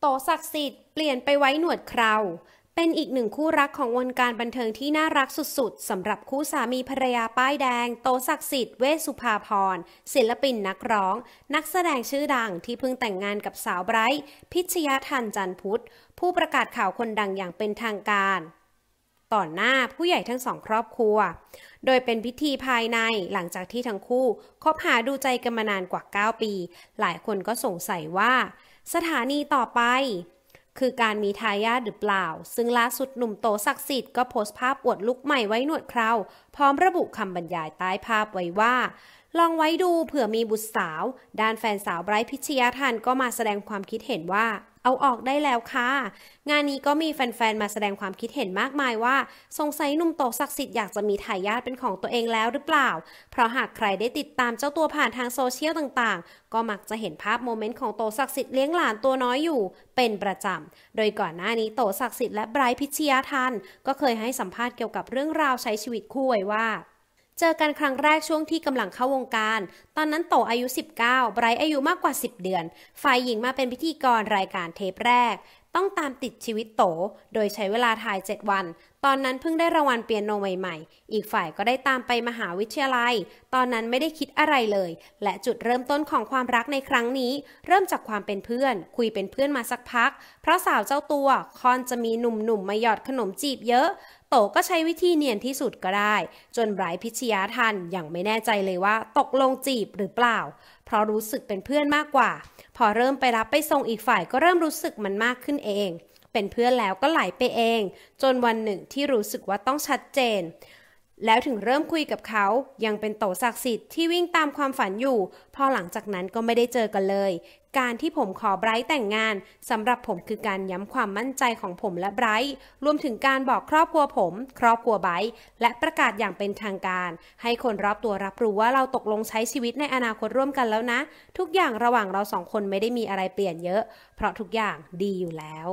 โตศักดิ์สิทธิ์เปลี่ยนไปไว้หนวดเครา เป็นอีกหนึ่งคู่รักของวงการบันเทิงที่น่ารักสุดๆสำหรับคู่สามีภรรยาป้ายแดงโตศักดิ์สิทธิ์เวสุภาพรศิลปินนักร้อง นักแสดงชื่อดังที่เพิ่งแต่งงานกับสาวไบรท์พิชยาทันจันพุทธ ผู้ประกาศข่าวคนดังอย่างเป็นทางการต่อหน้าผู้ใหญ่ทั้งสองครอบครัว โดยเป็นพิธีภายในหลังจากที่ทั้งคู่คบหาดูใจกันมานานกว่า 9 ปี หลายคนก็สงสัยว่า สถานีต่อไป คือการมีทายาทหรือเปล่า ซึ่งล่าสุดหนุ่มโตศักดิ์สิทธิ์ก็โพสต์ภาพอวดลุกใหม่ไว้หนวดเคราพร้อมระบุคำบรรยายใต้ภาพไว้ว่า ลองไว้ดูเผื่อมีบุตรสาว ด้านแฟนสาวไบรท์พิชยาทันก็มาแสดงความคิดเห็นว่าเอาออกได้แล้วค่ะ งานนี้ก็มีแฟน ๆ มาแสดงความคิดเห็นมากมายว่าสงสัยหนุ่มโตศักดิ์สิทธิ์อยากจะมีทายาทเป็นของตัวเองแล้วหรือเปล่า เพราะหากใครได้ติดตามเจ้าตัวผ่านทางโซเชียลต่างๆ ก็มักจะเห็นภาพโมเมนต์ของโตศักดิ์สิทธิ์เลี้ยงหลานตัวน้อยอยู่ เป็นประจำ โดยก่อนหน้านี้โตศักดิ์สิทธิ์และไบรท์พิชยาทันก็เคยให้สัมภาษณ์เกี่ยวกับเรื่องราวใช้ชีวิตคู่ไว้ว่าเจอกันครั้งแรกช่วงที่กำลังเข้าวงการ ตอนนั้นโตอายุ 19ไบรท์อายุมากกว่า 10 เดือน ฝ่ายหญิงมาเป็นพิธีกรรายการเทปแรก ต้องตามติดชีวิตโต โดยใช้เวลาถ่าย 7 วัน ตอนนั้นเพิ่งได้รางวัลเปียโนใหม่ๆ อีกฝ่ายก็ได้ตามไปมหาวิทยาลัย ตอนนั้นไม่ได้คิดอะไรเลย และจุดเริ่มต้นของความรักในครั้งนี้ เริ่มจากความเป็นเพื่อน คุยเป็นเพื่อนมาสักพัก เพราะสาวเจ้าตัวคอนจะมีหนุ่มๆมมาหยอดขนมจีบเยอะโต ก็ใช้วิธีเนียนที่สุดก็ได้ จนไบรท์พิชยาทันอย่างไม่แน่ใจเลยว่าตกลงจีบหรือเปล่า เพราะรู้สึกเป็นเพื่อนมากกว่า พอเริ่มไปรับไปส่งอีกฝ่ายก็เริ่มรู้สึกมันมากขึ้นเอง เป็นเพื่อนแล้วก็ไหลไปเอง จนวันหนึ่งที่รู้สึกว่าต้องชัดเจนแล้วถึงเริ่มคุยกับเขายังเป็นโตศักดิ์สิทธิ์ที่วิ่งตามความฝันอยู่ พอหลังจากนั้นก็ไม่ได้เจอกันเลย การที่ผมขอไบรท์แต่งงานสำหรับผมคือการย้ำความมั่นใจของผมและไบรท์รวมถึงการบอกครอบครัวผม ครอบครัวไบรท์และประกาศอย่างเป็นทางการ ให้คนรอบตัวรับรู้ว่าเราตกลงใช้ชีวิตในอนาคตร่วมกันแล้วนะ ทุกอย่างระหว่างเราสองคนไม่ได้มีอะไรเปลี่ยนเยอะ เพราะทุกอย่างดีอยู่แล้ว